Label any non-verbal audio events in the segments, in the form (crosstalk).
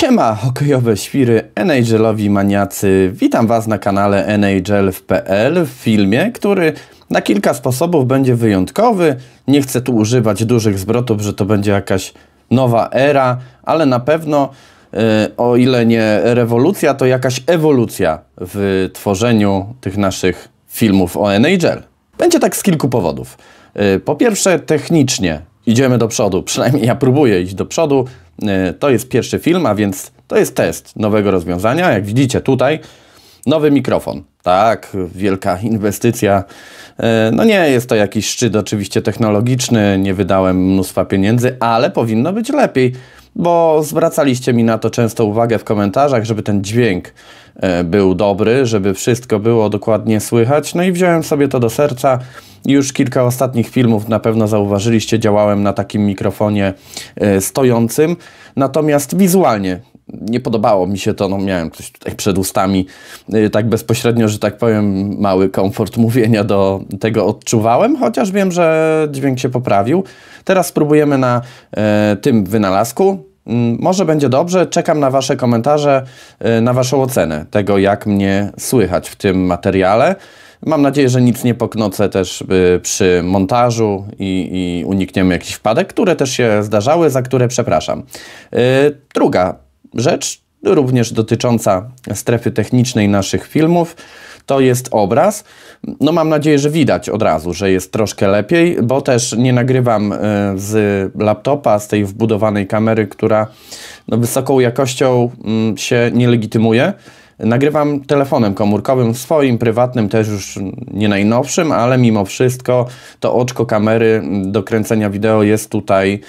Siema, hokejowe świry, NHL-owi maniacy. Witam Was na kanale NHL.pl w filmie, który na kilka sposobów będzie wyjątkowy. Nie chcę tu używać dużych zwrotów, że to będzie jakaś nowa era, ale na pewno, yy, o ile nie rewolucja, to jakaś ewolucja w tworzeniu tych naszych filmów o NHL. Będzie tak z kilku powodów. Yy, po pierwsze, technicznie idziemy do przodu, (laughs) przynajmniej ja próbuję iść do przodu. E, to jest pierwszy film, a więc to jest test nowego rozwiązania. Jak widzicie tutaj, nowy mikrofon. Tak, wielka inwestycja. E, no nie jest to jakiś szczyt oczywiście technologiczny, nie wydałem mnóstwa pieniędzy, ale powinno być lepiej, bo zwracaliście mi na to często uwagę w komentarzach, żeby ten dźwięk e, był dobry, żeby wszystko było dokładnie słychać. No i wziąłem sobie to do serca. Już kilka ostatnich filmów na pewno zauważyliście, działałem na takim mikrofonie e, stojącym, natomiast wizualnie nie podobało mi się to, no miałem coś tutaj przed ustami, e, tak bezpośrednio, że tak powiem, mały komfort mówienia do tego odczuwałem, chociaż wiem, że dźwięk się poprawił. Teraz spróbujemy na e, tym wynalazku, mm, może będzie dobrze. Czekam na Wasze komentarze, na Waszą ocenę tego, jak mnie słychać w tym materiale. Mam nadzieję, że nic nie poknocę też y, przy montażu i, i unikniemy jakichś wpadek, które też się zdarzały, za które przepraszam. Y, druga rzecz, również dotycząca strefy technicznej naszych filmów, to jest obraz. No mam nadzieję, że widać od razu, że jest troszkę lepiej, bo też nie nagrywam y, z laptopa, z tej wbudowanej kamery, która no, wysoką jakością mm, się nie legitymuje. Nagrywam telefonem komórkowym, swoim prywatnym, też już nie najnowszym, ale mimo wszystko to oczko kamery do kręcenia wideo jest tutaj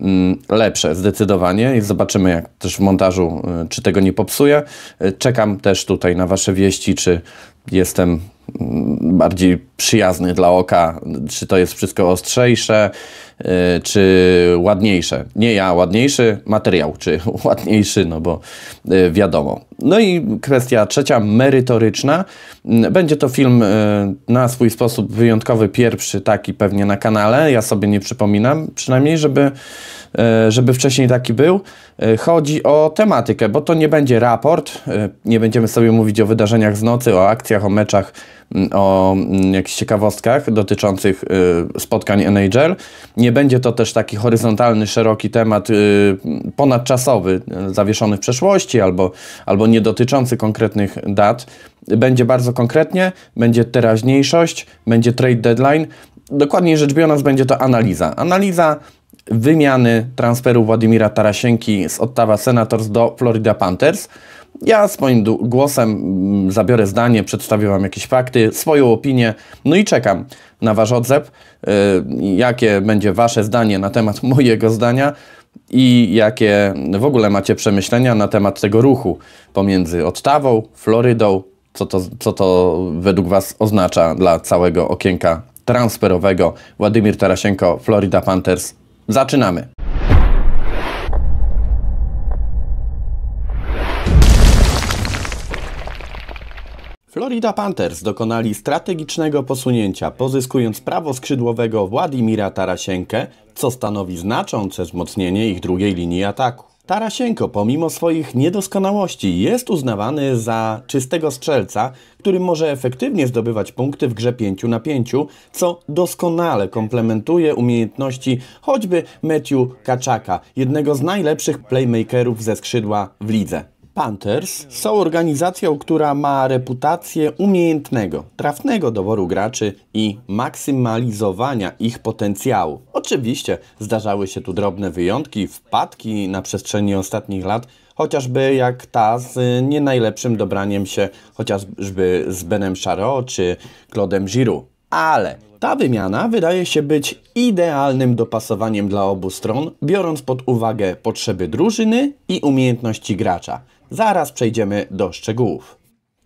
mm, lepsze zdecydowanie i zobaczymy jak też w montażu, y, czy tego nie popsuję. Y, czekam też tutaj na Wasze wieści, czy jestem bardziej przyjazny dla oka, czy to jest wszystko ostrzejsze, y, czy ładniejsze. Nie ja, ładniejszy materiał, czy (laughs) ładniejszy, no bo y, wiadomo. No i kwestia trzecia, merytoryczna. Mm, będzie to film y, na swój sposób wyjątkowy, pierwszy taki pewnie na kanale. Ja sobie nie przypominam, przynajmniej, żeby E, żeby wcześniej taki był. E, chodzi o tematykę, bo to nie będzie raport, e, nie będziemy sobie mówić o wydarzeniach z nocy, o akcjach, o meczach, o jakichś ciekawostkach dotyczących spotkań NHL. Nie będzie to też taki horyzontalny, szeroki temat ponadczasowy, zawieszony w przeszłości albo, albo nie dotyczący konkretnych dat. Będzie bardzo konkretnie, będzie teraźniejszość, będzie trade deadline. Dokładniej rzecz biorąc, będzie to analiza. Analiza wymiany transferu Władimira Tarasienki z Ottawa Senators do Florida Panthers. Ja swoim głosem mm, zabiorę zdanie, przedstawię Wam jakieś fakty, swoją opinię, no i czekam na Wasz odzew, y, jakie będzie Wasze zdanie na temat (laughs) mojego zdania i jakie w ogóle macie przemyślenia na temat tego ruchu pomiędzy Ottawą, Florydą, co to, co to według Was oznacza dla całego okienka transferowego Władimir Tarasienko, Florida Panthers Zaczynamy! Florida Panthers dokonali strategicznego posunięcia, pozyskując prawo skrzydłowego Władimira Tarasienkę, co stanowi znaczące wzmocnienie ich drugiej linii ataku. Tarasienko, pomimo swoich niedoskonałości, jest uznawany za czystego strzelca, który może efektywnie zdobywać punkty w grze 5 na 5, co doskonale komplementuje umiejętności choćby Matthew Kaczaka, jednego z najlepszych playmakerów ze skrzydła w lidze. Panthers są organizacją, która ma reputację umiejętnego, trafnego doboru graczy i maksymalizowania ich potencjału. Oczywiście zdarzały się tu drobne wyjątki, wpadki na przestrzeni ostatnich lat, chociażby jak ta z nie najlepszym dobraniem się chociażby z Benem Charo czy Claude'em Giroux. Ale ta wymiana wydaje się być idealnym dopasowaniem dla obu stron, biorąc pod uwagę potrzeby drużyny i umiejętności gracza. Zaraz przejdziemy do szczegółów.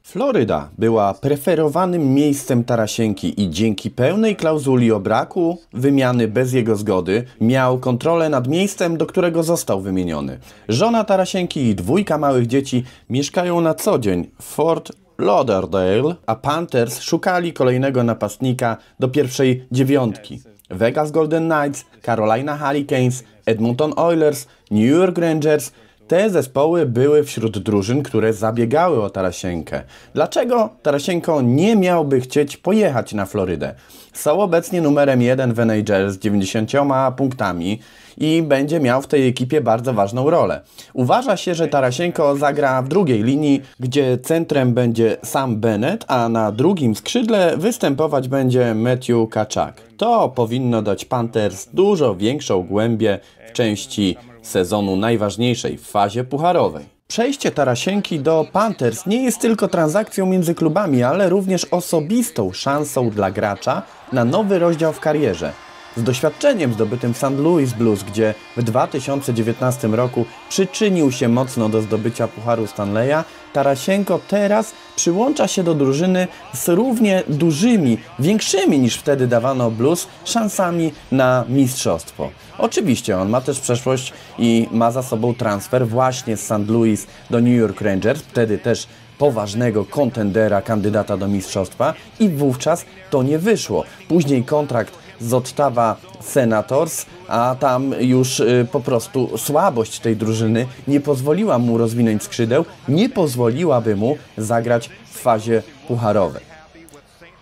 Floryda była preferowanym miejscem Tarasienki i dzięki pełnej klauzuli o braku wymiany bez jego zgody miał kontrolę nad miejscem, do którego został wymieniony. Żona Tarasienki i dwójka małych dzieci mieszkają na co dzień w Fort Lauderdale, a Panthers szukali kolejnego napastnika do pierwszej dziewiątki. Vegas Golden Knights, Carolina Hurricanes, Edmonton Oilers, New York Rangers – te zespoły były wśród drużyn, które zabiegały o Tarasienkę. Dlaczego Tarasienko nie miałby chcieć pojechać na Florydę? Są obecnie numerem 1 w NHL z 90 punktami i będzie miał w tej ekipie bardzo ważną rolę. Uważa się, że Tarasienko zagra w drugiej linii, gdzie centrem będzie Sam Bennett, a na drugim skrzydle występować będzie Matthew Kaczak. To powinno dać Panthers dużo większą głębię w części sezonu najważniejszej w fazie pucharowej. Przejście Tarasienki do Panthers nie jest tylko transakcją między klubami, ale również osobistą szansą dla gracza na nowy rozdział w karierze. Z doświadczeniem zdobytym w St. Louis Blues, gdzie w 2019 roku przyczynił się mocno do zdobycia Pucharu Stanleya, Tarasienko teraz przyłącza się do drużyny z równie dużymi, większymi niż wtedy dawano Blues, szansami na mistrzostwo. Oczywiście on ma też przeszłość i ma za sobą transfer właśnie z St. Louis do New York Rangers, wtedy też poważnego kontendera, kandydata do mistrzostwa i wówczas to nie wyszło. Później kontrakt z Ottawa Senators, a tam już y, po prostu słabość tej drużyny nie pozwoliła mu rozwinąć skrzydeł, nie pozwoliłaby mu zagrać w fazie pucharowej.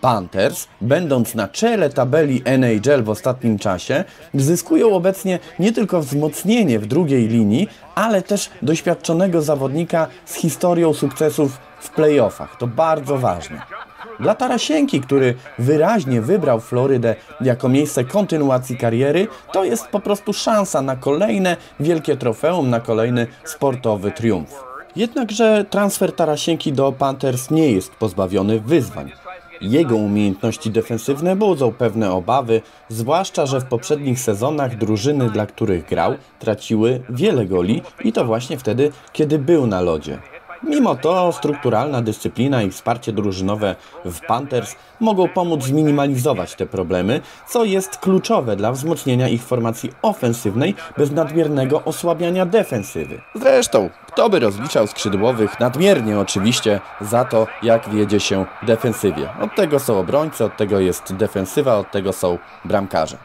Panthers, będąc na czele tabeli NHL w ostatnim czasie, zyskują obecnie nie tylko wzmocnienie w drugiej linii, ale też doświadczonego zawodnika z historią sukcesów w playoffach. To bardzo ważne. Dla Tarasienki, który wyraźnie wybrał Florydę jako miejsce kontynuacji kariery, to jest po prostu szansa na kolejne wielkie trofeum, na kolejny sportowy triumf. Jednakże transfer Tarasienki do Panthers nie jest pozbawiony wyzwań. Jego umiejętności defensywne budzą pewne obawy, zwłaszcza, że w poprzednich sezonach drużyny, dla których grał, traciły wiele goli i to właśnie wtedy, kiedy był na lodzie. Mimo to strukturalna dyscyplina i wsparcie drużynowe w Panthers mogą pomóc zminimalizować te problemy, co jest kluczowe dla wzmocnienia ich formacji ofensywnej bez nadmiernego osłabiania defensywy. Zresztą, kto by rozliczał skrzydłowych nadmiernie oczywiście za to, jak wiedzie się defensywie. Od tego są obrońcy, od tego jest defensywa, od tego są bramkarze.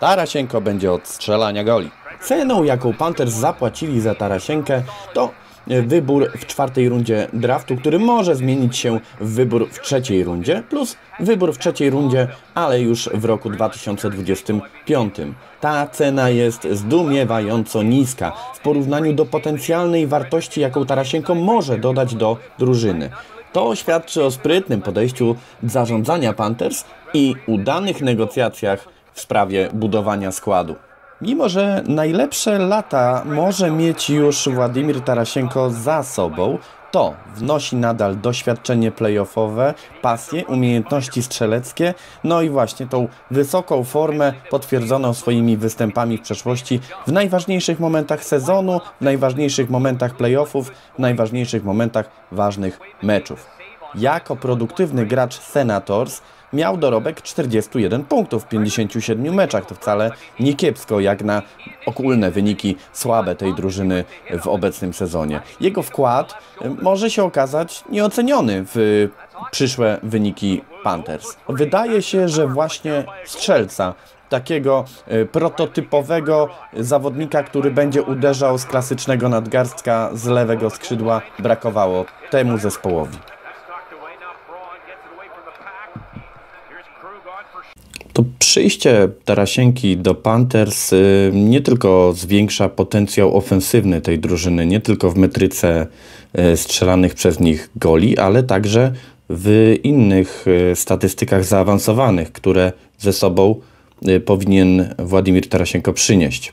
Tarasienko będzie od strzelania goli. Ceną, jaką Panthers zapłacili za Tarasienkę, to wybór w czwartej rundzie draftu, który może zmienić się w wybór w trzeciej rundzie, plus wybór w trzeciej rundzie, ale już w roku 2025. Ta cena jest zdumiewająco niska w porównaniu do potencjalnej wartości, jaką Tarasienko może dodać do drużyny. To świadczy o sprytnym podejściu zarządzania Panthers i udanych negocjacjach w sprawie budowania składu. Mimo, że najlepsze lata może mieć już Władimir Tarasienko za sobą, to wnosi nadal doświadczenie playoffowe, pasje, umiejętności strzeleckie, no i właśnie tą wysoką formę potwierdzoną swoimi występami w przeszłości w najważniejszych momentach sezonu, w najważniejszych momentach playoffów, w najważniejszych momentach ważnych meczów. Jako produktywny gracz Senators miał dorobek 41 punktów w 57 meczach. To wcale nie kiepsko, jak na okulne wyniki słabe tej drużyny w obecnym sezonie. Jego wkład może się okazać nieoceniony w przyszłe wyniki Panthers. Wydaje się, że właśnie strzelca takiego e, prototypowego zawodnika, który będzie uderzał z klasycznego nadgarstka z lewego skrzydła brakowało temu zespołowi. to przyjście Tarasienki do Panthers y, nie tylko zwiększa potencjał ofensywny tej drużyny, nie tylko w metryce y, strzelanych przez nich goli, ale także w innych y, statystykach zaawansowanych, które ze sobą powinien Władimir Tarasienko przynieść.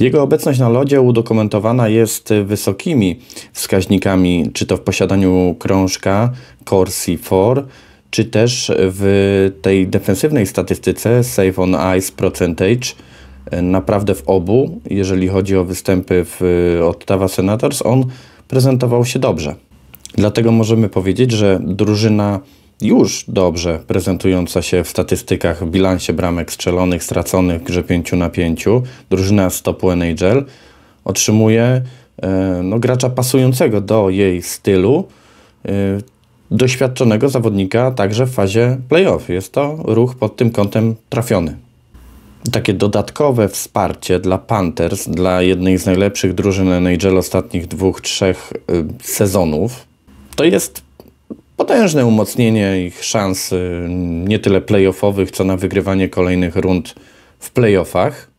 Jego obecność na lodzie udokumentowana jest wysokimi wskaźnikami, czy to w posiadaniu krążka Corsi 4, czy też w tej defensywnej statystyce save on ice percentage e, naprawdę w obu, jeżeli chodzi o występy w Ottawa Senators, on prezentował się dobrze. Dlatego możemy powiedzieć, że drużyna już dobrze prezentująca się w statystykach, w bilansie bramek strzelonych, straconych w grze 5 na 5, drużyna z topu NHL otrzymuje e, no, gracza pasującego do jej stylu, e, doświadczonego zawodnika także w fazie playoff. Jest to ruch pod tym kątem trafiony. Takie dodatkowe wsparcie dla Panthers, dla jednej z najlepszych drużyn NHL ostatnich dwóch, trzech y, sezonów, to jest potężne umocnienie ich szans mm, nie tyle playoffowych, co na wygrywanie kolejnych rund w playoffach.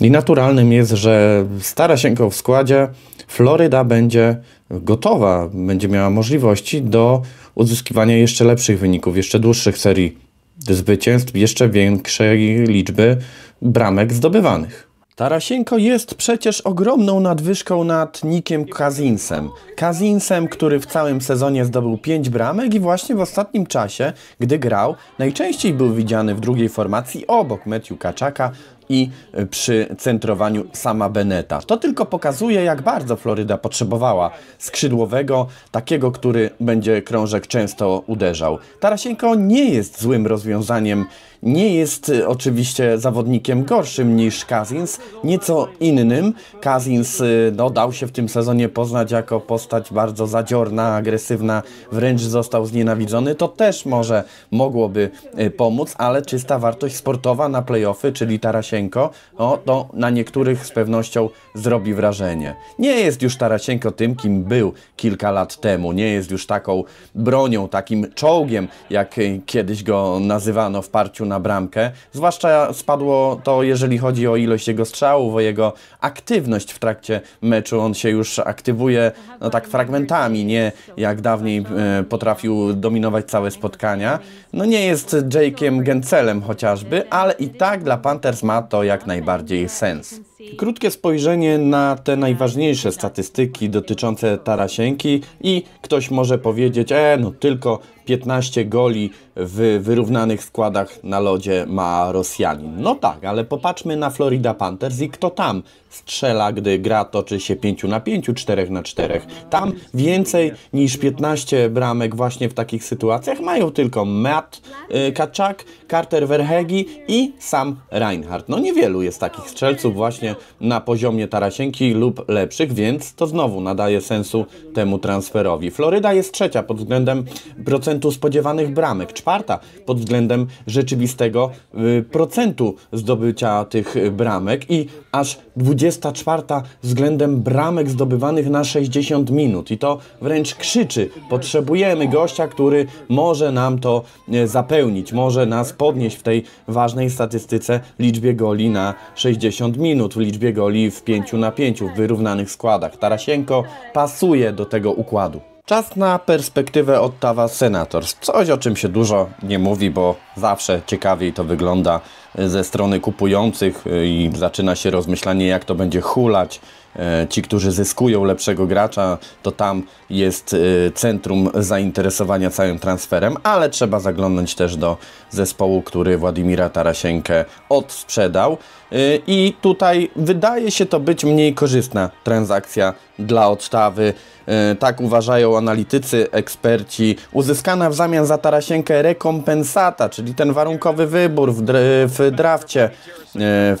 I naturalnym jest, że stara się go w składzie Floryda będzie gotowa, będzie miała możliwości do uzyskiwania jeszcze lepszych wyników, jeszcze dłuższych serii zwycięstw, jeszcze większej liczby bramek zdobywanych. Tarasienko jest przecież ogromną nadwyżką nad Nikiem Kazinsem. Kazinsem, który w całym sezonie zdobył 5 bramek i właśnie w ostatnim czasie, gdy grał, najczęściej był widziany w drugiej formacji obok Matthew Kaczaka, i e, przy centrowaniu sama Beneta. To tylko pokazuje, jak bardzo Floryda potrzebowała skrzydłowego, takiego, który będzie krążek często uderzał. Tarasienko nie jest złym rozwiązaniem nie jest y, oczywiście zawodnikiem gorszym niż Kazins, nieco innym. Kazins y, no, dał się w tym sezonie poznać jako postać bardzo zadziorna, agresywna, wręcz został znienawidzony. To też może mogłoby y, pomóc, ale czysta wartość sportowa na playoffy, czyli Tarasienko, no, to na niektórych z pewnością zrobi wrażenie. Nie jest już Tarasienko tym, kim był kilka lat temu. Nie jest już taką bronią, takim czołgiem, jak kiedyś go nazywano w parciu na na bramkę. Zwłaszcza spadło to, jeżeli chodzi o ilość jego strzałów, o jego aktywność w trakcie meczu. On się już aktywuje no, tak fragmentami, nie jak dawniej e, potrafił dominować całe spotkania. No nie jest Jake'iem Gencelem chociażby, ale i tak dla Panthers ma to jak najbardziej sens. Krótkie spojrzenie na te najważniejsze statystyki dotyczące Tarasienki i ktoś może powiedzieć, e no tylko 15 goli w wyrównanych składach na lodzie ma Rosjanin. No tak, ale popatrzmy na Florida Panthers i kto tam strzela, gdy gra toczy się 5 na 5, 4 na 4. Tam więcej niż 15 bramek właśnie w takich sytuacjach mają tylko Matt y, Kaczak, Carter Verhegi i sam Reinhardt. No niewielu jest takich strzelców właśnie na poziomie Tarasienki lub lepszych, więc to znowu nadaje sensu temu transferowi. Floryda jest trzecia pod względem procentu spodziewanych bramek, czwarta pod względem rzeczywistego y, procentu zdobycia tych bramek i aż 24 względem bramek zdobywanych na 60 minut. I to wręcz krzyczy. Potrzebujemy gościa, który może nam to e, zapełnić, może nas podnieść w tej ważnej statystyce liczbie goli na 60 minut, w liczbie goli w 5 na 5 w wyrównanych składach. Tarasienko pasuje do tego układu. Czas na perspektywę Ottawa Senators. Coś o czym się dużo nie mówi, bo zawsze ciekawiej to wygląda ze strony kupujących y, i zaczyna się rozmyślanie, jak to będzie hulać. E, ci, którzy zyskują lepszego gracza, to tam jest y, centrum zainteresowania całym transferem, ale trzeba zaglądnąć też do zespołu, który Władimira Tarasienkę odsprzedał. Y, I tutaj wydaje się to być mniej korzystna transakcja dla Odstawy. E, tak uważają analitycy, eksperci. Uzyskana w zamian za Tarasienkę rekompensata, czyli ten warunkowy wybór w, w w drafcie, e,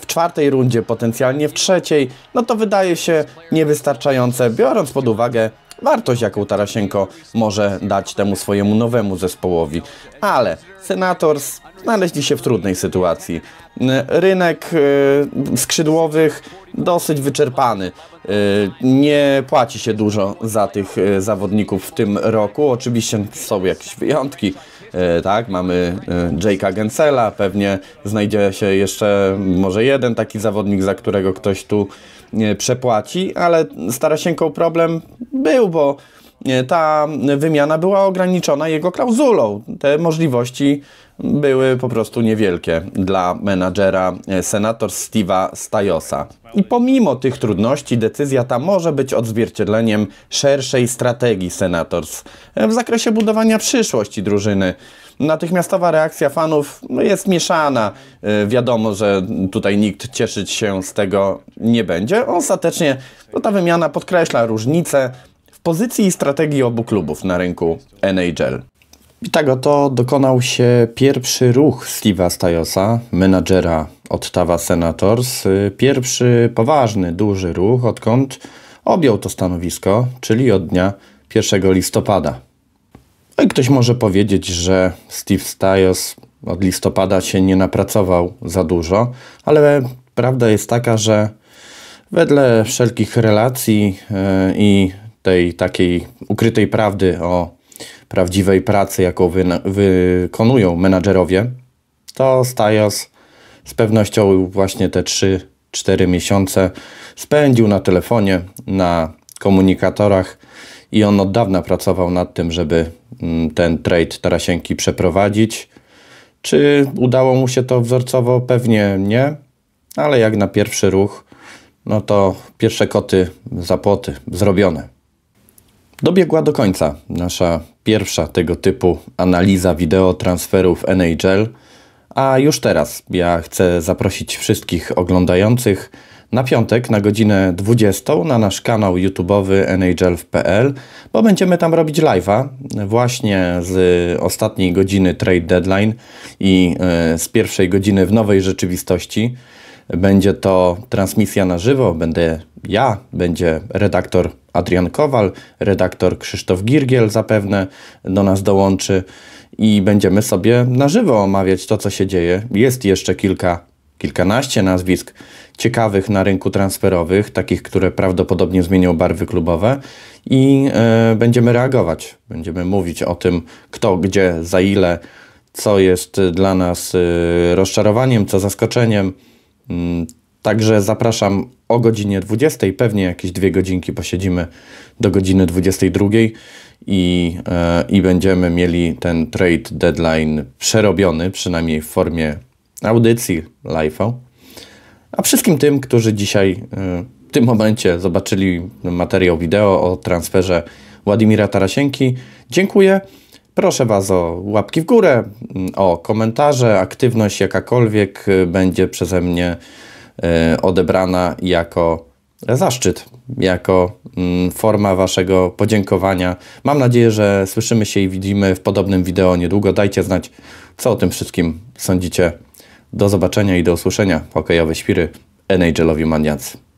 w czwartej rundzie, potencjalnie w trzeciej, no to wydaje się niewystarczające, biorąc pod uwagę wartość, jaką Tarasienko może dać temu swojemu nowemu zespołowi. Ale Senators znaleźli się w trudnej sytuacji. E, rynek e, skrzydłowych dosyć wyczerpany. nie płaci się dużo za tych zawodników w tym roku. Oczywiście są jakieś wyjątki, E, tak? Mamy e, Jake'a Gensela, pewnie znajdzie się jeszcze może jeden taki zawodnik, za którego ktoś tu e, przepłaci, ale z Tarasienką problem był, bo ta wymiana była ograniczona jego klauzulą. Te możliwości były po prostu niewielkie dla menadżera e, senator Steve'a Stajosa. I pomimo tych trudności decyzja ta może być odzwierciedleniem szerszej strategii Senators e, w zakresie budowania przyszłości drużyny. Natychmiastowa reakcja fanów no, jest mieszana. E, wiadomo, że tutaj nikt cieszyć się z tego nie będzie. Ostatecznie no, ta wymiana podkreśla różnice w pozycji i strategii obu klubów na rynku NHL. I tak oto dokonał się pierwszy ruch Steve'a Stajosa, menadżera Ottawa Senators. Y, pierwszy poważny, duży ruch, odkąd objął to stanowisko, czyli od dnia 1 listopada. No i ktoś może powiedzieć, że Steve Stajos od listopada się nie napracował za dużo, ale prawda jest taka, że wedle wszelkich relacji y, i tej takiej ukrytej prawdy o prawdziwej pracy, jaką wykonują menadżerowie, to Stajas z pewnością właśnie te 3-4 miesiące spędził na telefonie, na komunikatorach i on od dawna pracował nad tym, żeby mm, ten trade Tarasienki przeprowadzić. Czy udało mu się to wzorcowo? Pewnie nie, ale jak na pierwszy ruch, no to pierwsze koty za płoty zrobione. Dobiegła do końca nasza pierwsza tego typu analiza wideo transferów NHL, a już teraz ja chcę zaprosić wszystkich oglądających na piątek na godzinę 20 na nasz kanał YouTube'owy NHL.pl, bo będziemy tam robić live'a właśnie z ostatniej godziny Trade Deadline i e, z pierwszej godziny w nowej rzeczywistości. Będzie to transmisja na żywo, będę ja, będzie redaktor Adrian Kowal, redaktor Krzysztof Girgiel zapewne do nas dołączy i będziemy sobie na żywo omawiać to, co się dzieje. Jest jeszcze kilka, kilkanaście nazwisk ciekawych na rynku transferowych, takich, które prawdopodobnie zmienią barwy klubowe i yy, będziemy reagować. Będziemy mówić o tym, kto, gdzie, za ile, co jest dla nas yy, rozczarowaniem, co zaskoczeniem Mm, także zapraszam o godzinie 20, pewnie jakieś dwie godzinki posiedzimy do godziny 22 i, e, i będziemy mieli ten trade deadline przerobiony, przynajmniej w formie audycji live'a. A wszystkim tym, którzy dzisiaj e, w tym momencie zobaczyli materiał wideo o transferze Władimira Tarasienki, dziękuję. Proszę Was o łapki w górę, mm, o komentarze, aktywność jakakolwiek y, będzie przeze mnie y, odebrana jako zaszczyt, jako mm, forma Waszego podziękowania. Mam nadzieję, że słyszymy się i widzimy w podobnym wideo niedługo. Dajcie znać, co o tym wszystkim sądzicie. Do zobaczenia i do usłyszenia. Hokejowe świry, NHL-owi maniacy.